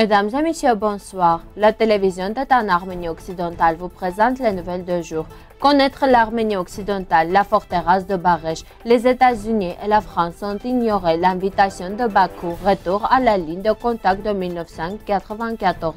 Mesdames et messieurs, bonsoir. La télévision d'État en Arménie occidentale vous présente les nouvelles de jour. Connaître l'Arménie occidentale, la forteresse de Barèche, les États-Unis et la France ont ignoré l'invitation de Bakou, retour à la ligne de contact de 1994.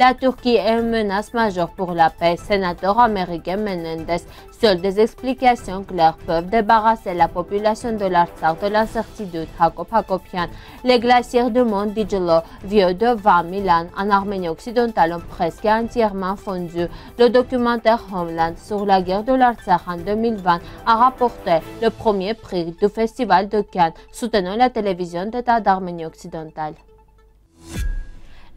La Turquie est une menace majeure pour la paix, sénateur américain Menendez. Seules des explications claires peuvent débarrasser la population de l'Artsar de l'incertitude Hakop Hakopian. Les glaciers du mont d'Ijlo, vieux de 20 000 ans en Arménie occidentale, ont presque entièrement fondu. Le documentaire Homeland sur la la guerre de l'Artsakh en 2020 a rapporté le premier prix du Festival de Cannes, soutenant la télévision d'État d'Arménie occidentale.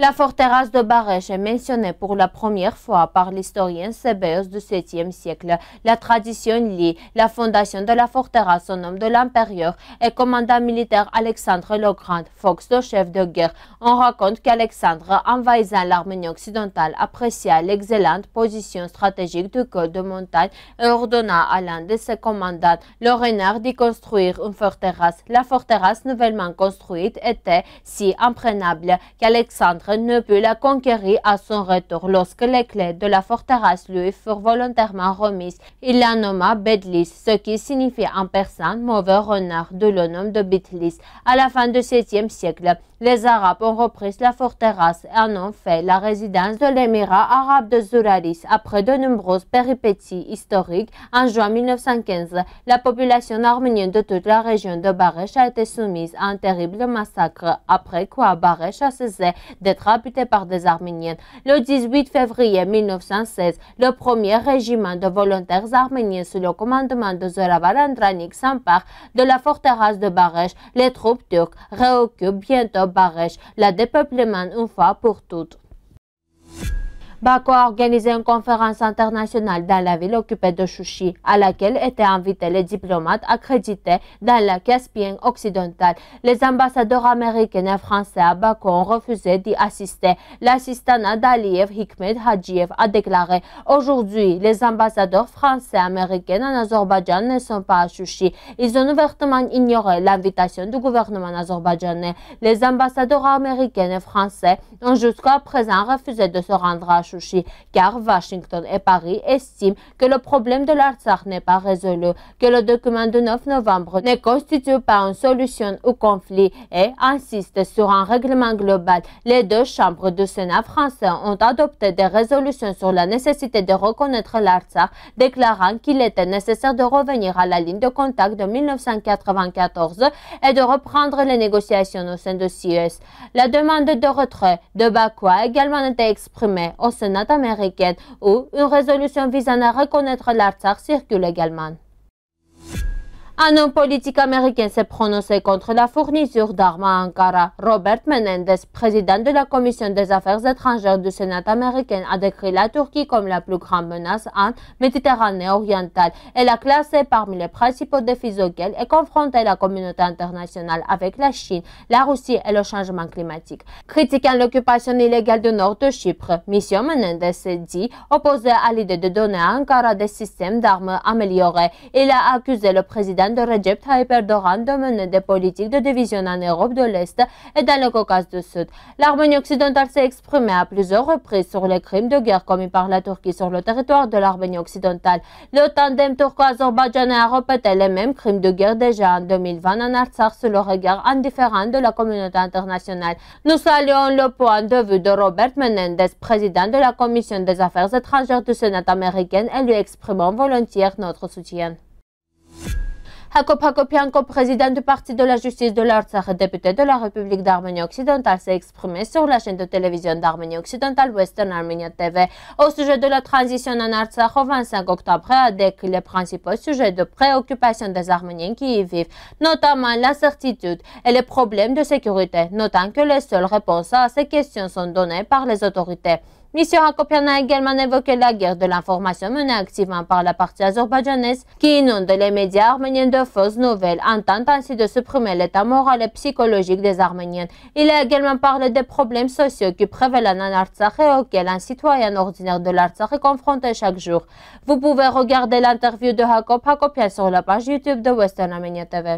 La forteresse de Barèche est mentionnée pour la première fois par l'historien Sébéos du 7e siècle. La tradition lit la fondation de la forteresse au nom de l'impérieur et commandant militaire Alexandre le Grand, Fox de chef de guerre. On raconte qu'Alexandre, envahissant l'Arménie occidentale, apprécia l'excellente position stratégique du col de montagne et ordonna à l'un de ses commandants, le renard, d'y construire une forteresse. La forteresse nouvellement construite était si imprenable qu'Alexandre ne put la conquérir à son retour lorsque les clés de la forteresse lui furent volontairement remises. Il la nomma Bedlis, ce qui signifie en persan mauvais renard de l'homme de Bitlis. À la fin du 7e siècle, les Arabes ont repris la forteresse et en ont fait la résidence de l'émirat arabe de zuralis Après de nombreuses péripéties historiques, en juin 1915, la population arménienne de toute la région de Barèche a été soumise à un terrible massacre, après quoi Barèche a cessé d'être être par des Arméniennes. Le 18 février 1916, le premier régiment de volontaires arméniens sous le commandement de Zoravar Andranik s'empare de la forteresse de Barèche. Les troupes turques réoccupent bientôt Barèche, la dépeuplement une fois pour toutes. Bakou a organisé une conférence internationale dans la ville occupée de Chouchi, à laquelle étaient invités les diplomates accrédités dans la Caspienne occidentale. Les ambassadeurs américains et français à Bakou ont refusé d'y assister. L'assistant d'Aliyev Hikmet Hadjiev a déclaré « Aujourd'hui, les ambassadeurs français et américains en Azerbaïdjan ne sont pas à Chouchi. Ils ont ouvertement ignoré l'invitation du gouvernement azerbaïdjanais. Les ambassadeurs américains et français ont jusqu'à présent refusé de se rendre à Chouchi car Washington et Paris estiment que le problème de l'Artsakh n'est pas résolu, que le document du 9 novembre ne constitue pas une solution au conflit et insiste sur un règlement global. Les deux chambres du Sénat français ont adopté des résolutions sur la nécessité de reconnaître l'Artsakh, déclarant qu'il était nécessaire de revenir à la ligne de contact de 1994 et de reprendre les négociations au sein de CES. La demande de retrait de Bakoua a également été exprimée au Sénat américain, où une résolution visant à reconnaître l'Artsakh circule également. Un homme politique américain s'est prononcé contre la fourniture d'armes à Ankara. Robert Menendez, président de la Commission des Affaires étrangères du Sénat américain, a décrit la Turquie comme la plus grande menace en Méditerranée orientale et a classé parmi les principaux défis auxquels est confrontée la communauté internationale avec la Chine, la Russie et le changement climatique. Critiquant l'occupation illégale du nord de Chypre, Mission Menendez s'est dit opposé à l'idée de donner à Ankara des systèmes d'armes améliorés. Il a accusé le président de Recep Tayyip Erdogan de mener des politiques de division en Europe de l'Est et dans le Caucase du Sud. L'Arménie occidentale s'est exprimée à plusieurs reprises sur les crimes de guerre commis par la Turquie sur le territoire de l'Arménie occidentale. Le tandem turco-azerbaïdjanais a répété les mêmes crimes de guerre déjà en 2020 en Artsakh sous le regard indifférent de la communauté internationale. Nous saluons le point de vue de Robert Menendez, président de la Commission des affaires étrangères du Sénat américain, et lui exprimons volontiers notre soutien. Hakop Hakopianko, président du Parti de la justice de l'Artsakh, député de la République d'Arménie occidentale, s'est exprimé sur la chaîne de télévision d'Arménie occidentale Western Armenia TV au sujet de la transition en Artsakh au 25 octobre avec les principaux sujets de préoccupation des Arméniens qui y vivent, notamment l'incertitude et les problèmes de sécurité, notant que les seules réponses à ces questions sont données par les autorités. M. Hakopian a également évoqué la guerre de l'information menée activement par la partie azerbaïdjanaise qui inonde les médias arméniens de fausses nouvelles en tentant ainsi de supprimer l'état moral et psychologique des Arméniens. Il a également parlé des problèmes sociaux qui prévalent en Artsakh et auxquels un citoyen ordinaire de l'Artsakh est confronté chaque jour. Vous pouvez regarder l'interview de Hakop Hakopian sur la page YouTube de Western Armenia TV.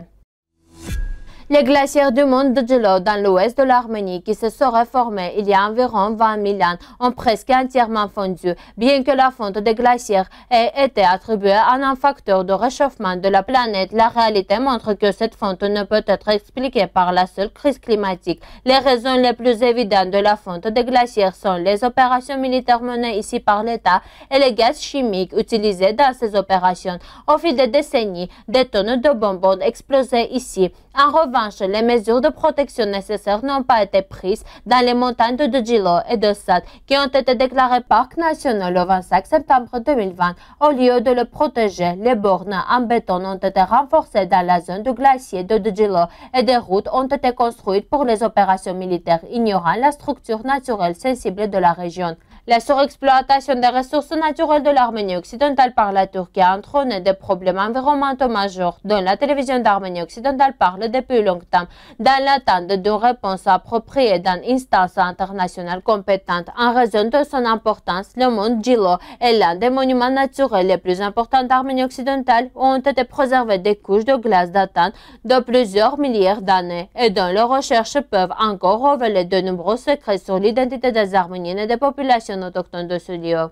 Les glaciers du monde de dans l'ouest de l'Arménie qui se seraient formés il y a environ 20 000 ans ont presque entièrement fondu, bien que la fonte des glaciers ait été attribuée à un facteur de réchauffement de la planète. La réalité montre que cette fonte ne peut être expliquée par la seule crise climatique. Les raisons les plus évidentes de la fonte des glaciers sont les opérations militaires menées ici par l'État et les gaz chimiques utilisés dans ces opérations. Au fil des décennies, des tonnes de bonbons explosé ici. En revanche, les mesures de protection nécessaires n'ont pas été prises dans les montagnes de Gilo et de Sad, qui ont été déclarées Parc national le 25 septembre 2020. Au lieu de le protéger, les bornes en béton ont été renforcées dans la zone du glacier de Djilo et des routes ont été construites pour les opérations militaires ignorant la structure naturelle sensible de la région. La surexploitation des ressources naturelles de l'Arménie occidentale par la Turquie entraîné des problèmes environnementaux majeurs dont la télévision d'Arménie occidentale parle depuis longtemps, dans l'attente d'une réponse appropriée d'une instance internationale compétente. En raison de son importance, le mont Gilo est l'un des monuments naturels les plus importants d'Arménie occidentale où ont été préservées des couches de glace datant de plusieurs milliards d'années et dont les recherches peuvent encore révéler de nombreux secrets sur l'identité des Arméniennes et des populations 書の読とのドスリを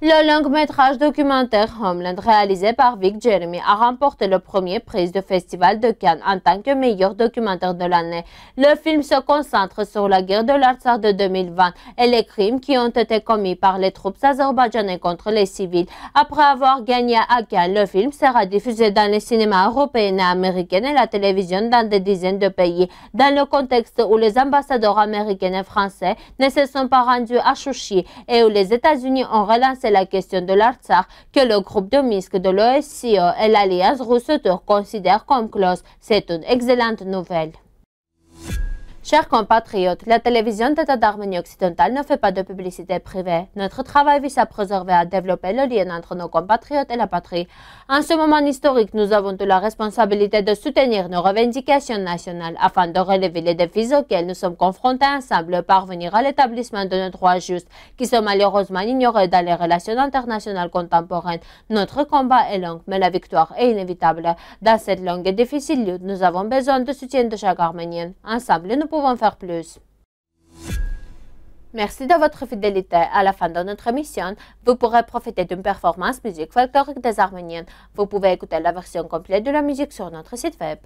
Le long métrage documentaire Homeland réalisé par Vic Jeremy a remporté le premier prix du Festival de Cannes en tant que meilleur documentaire de l'année. Le film se concentre sur la guerre de l'Artsar de 2020 et les crimes qui ont été commis par les troupes azerbaïdjanaises contre les civils. Après avoir gagné à Cannes, le film sera diffusé dans les cinémas européens et américains et la télévision dans des dizaines de pays, dans le contexte où les ambassadeurs américains et français ne se sont pas rendus à Chouchi et où les États-Unis ont relancé la question de l'Artsakh que le groupe de Minsk de l'OSCE et l'Alliance russe considèrent comme close. C'est une excellente nouvelle. Chers compatriotes, la télévision d'État d'Arménie occidentale ne fait pas de publicité privée. Notre travail vise à préserver et à développer le lien entre nos compatriotes et la patrie. En ce moment historique, nous avons toute la responsabilité de soutenir nos revendications nationales afin de relever les défis auxquels nous sommes confrontés ensemble parvenir à l'établissement de nos droits justes qui sont malheureusement ignorés dans les relations internationales contemporaines. Notre combat est long, mais la victoire est inévitable. Dans cette longue et difficile lutte, nous avons besoin du soutien de chaque Arménien. Ensemble, nous pouvons faire plus. Merci de votre fidélité. À la fin de notre mission vous pourrez profiter d'une performance musique folklorique des Arméniens. Vous pouvez écouter la version complète de la musique sur notre site web.